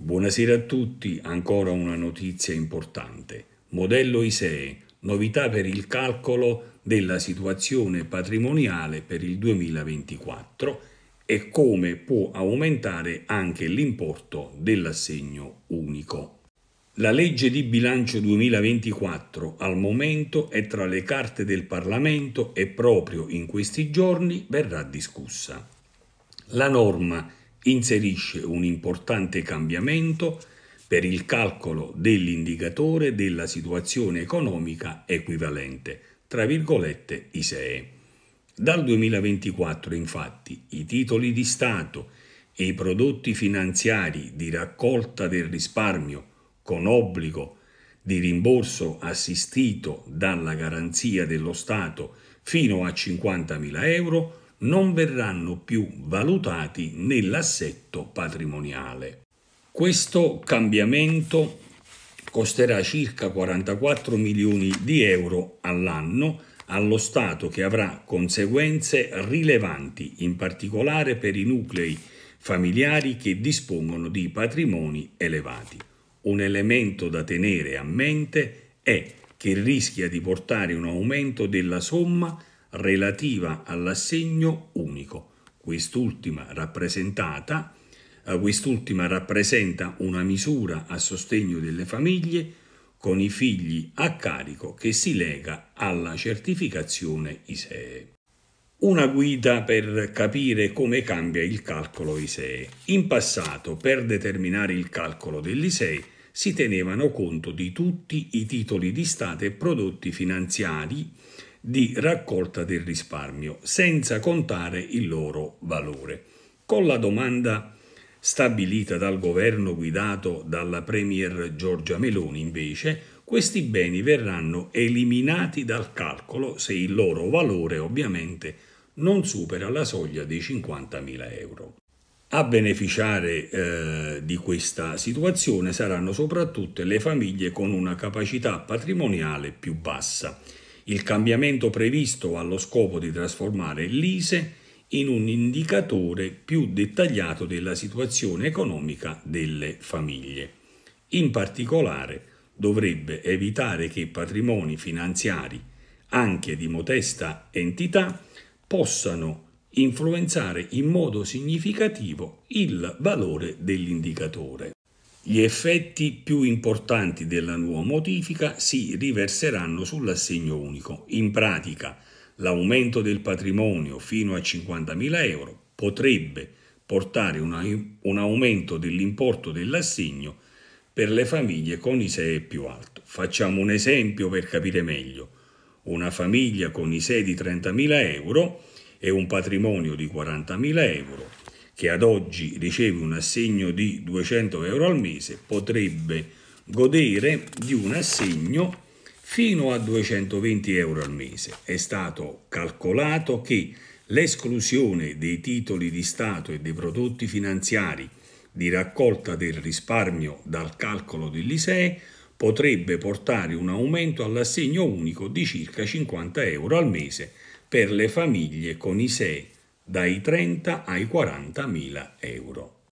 Buonasera a tutti, ancora una notizia importante. Modello ISEE, novità per il calcolo della situazione patrimoniale per il 2024 e come può aumentare anche l'importo dell'assegno unico. La legge di bilancio 2024 al momento è tra le carte del Parlamento e proprio in questi giorni verrà discussa. La norma inserisce un importante cambiamento per il calcolo dell'indicatore della situazione economica equivalente, tra virgolette ISEE. Dal 2024 infatti i titoli di Stato e i prodotti finanziari di raccolta del risparmio con obbligo di rimborso assistito dalla garanzia dello Stato fino a 50.000 euro non verranno più valutati nell'assetto patrimoniale. Questo cambiamento costerà circa 44 milioni di euro all'anno allo Stato che avrà conseguenze rilevanti, in particolare per i nuclei familiari che dispongono di patrimoni elevati. Un elemento da tenere a mente è che rischia di portare un aumento della somma relativa all'assegno unico. Quest'ultima rappresentata eh, Quest'ultima rappresenta una misura a sostegno delle famiglie con i figli a carico che si lega alla certificazione ISEE. Una guida per capire come cambia il calcolo ISEE. In passato, per determinare il calcolo dell'ISEE, si tenevano conto di tutti i titoli di Stato e prodotti finanziari di raccolta del risparmio, senza contare il loro valore. Con la domanda stabilita dal governo guidato dalla Premier Giorgia Meloni, invece, questi beni verranno eliminati dal calcolo se il loro valore ovviamente non supera la soglia dei 50.000 euro. A beneficiare eh, di questa situazione saranno soprattutto le famiglie con una capacità patrimoniale più bassa il cambiamento previsto ha lo scopo di trasformare l'ISE in un indicatore più dettagliato della situazione economica delle famiglie. In particolare dovrebbe evitare che patrimoni finanziari, anche di modesta entità, possano influenzare in modo significativo il valore dell'indicatore. Gli effetti più importanti della nuova modifica si riverseranno sull'assegno unico. In pratica, l'aumento del patrimonio fino a 50.000 euro potrebbe portare un aumento dell'importo dell'assegno per le famiglie con ISEE più alto. Facciamo un esempio per capire meglio. Una famiglia con ISEE di 30.000 euro e un patrimonio di 40.000 euro che ad oggi riceve un assegno di 200 euro al mese potrebbe godere di un assegno fino a 220 euro al mese. È stato calcolato che l'esclusione dei titoli di Stato e dei prodotti finanziari di raccolta del risparmio dal calcolo dell'ISEE potrebbe portare un aumento all'assegno unico di circa 50 euro al mese per le famiglie con ISEE dai 30 ai 40 mila euro.